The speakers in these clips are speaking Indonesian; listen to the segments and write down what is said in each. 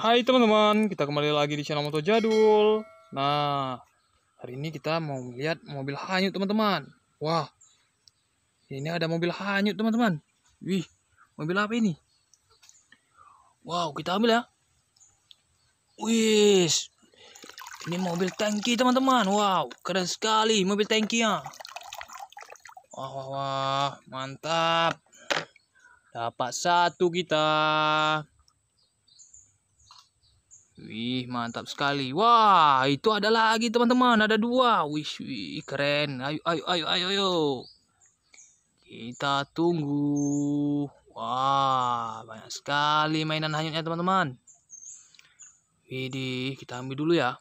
Hai teman-teman, kita kembali lagi di channel Moto Jadul. Nah, hari ini kita mau melihat mobil hanyut teman-teman. Wah, ini ada mobil hanyut teman-teman. Wih, mobil apa ini? Wow, kita ambil ya. Wih, ini mobil tangki teman-teman. Wow, keren sekali mobil tankinya. Wah, wah, wah, mantap. Dapat satu kita. Wih, mantap sekali. Wah, itu ada lagi teman-teman. Ada dua. Wih, wih, keren. Ayo, ayo, ayo, ayo, ayo. Kita tunggu. Wah, banyak sekali mainan hanyutnya teman-teman. Widih, kita ambil dulu ya.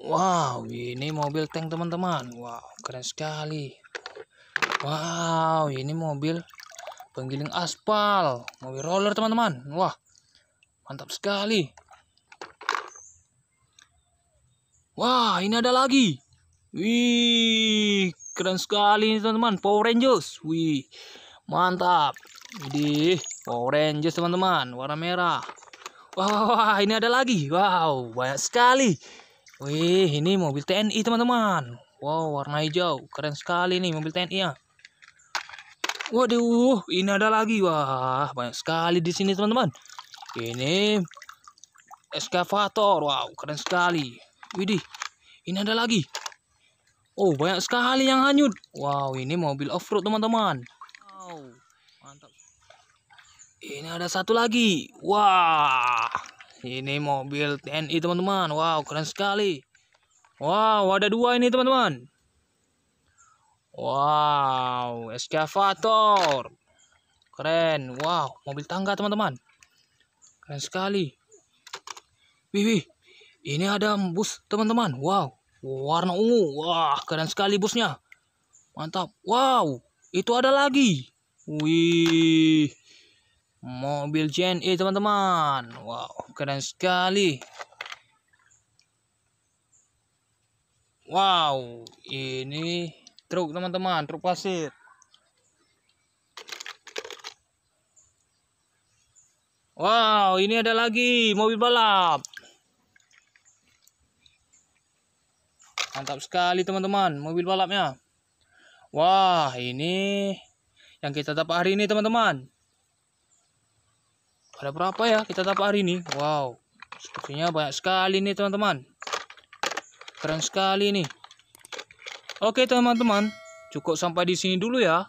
Wow, ini mobil tank teman-teman. Wow, keren sekali. Wow, ini mobil penggiling aspal. Mobil roller teman-teman. Wah, mantap sekali wah ini ada lagi wih keren sekali ini teman-teman Power Rangers wih mantap Jadi Power Rangers teman-teman warna merah wah, wah, wah ini ada lagi wow banyak sekali wih ini mobil TNI teman-teman wow warna hijau keren sekali nih mobil TNI ya Waduh, ini ada lagi. Wah, banyak sekali di sini, teman-teman. Ini eskavator. Wow, keren sekali. Widih, ini ada lagi. Oh, banyak sekali yang hanyut. Wow, ini mobil off-road, teman-teman. Wow, mantap. Ini ada satu lagi. Wah, ini mobil TNI, teman-teman. Wow, keren sekali. Wow, ada dua ini, teman-teman. Wow, eskavator. Keren. Wow, mobil tangga, teman-teman keren sekali wih wih ini ada bus teman-teman wow warna ungu wah keren sekali busnya mantap wow itu ada lagi wih mobil JNE teman-teman wow keren sekali wow ini truk teman-teman truk pasir Wow, ini ada lagi mobil balap. Mantap sekali teman-teman mobil balapnya. Wah, ini yang kita dapat hari ini teman-teman. Ada berapa ya kita dapat hari ini? Wow, sepertinya banyak sekali nih teman-teman. Keren sekali nih. Oke teman-teman, cukup sampai di sini dulu ya.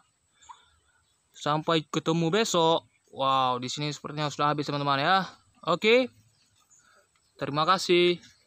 Sampai ketemu besok. Wow, di sini sepertinya sudah habis teman-teman ya. Oke. Terima kasih.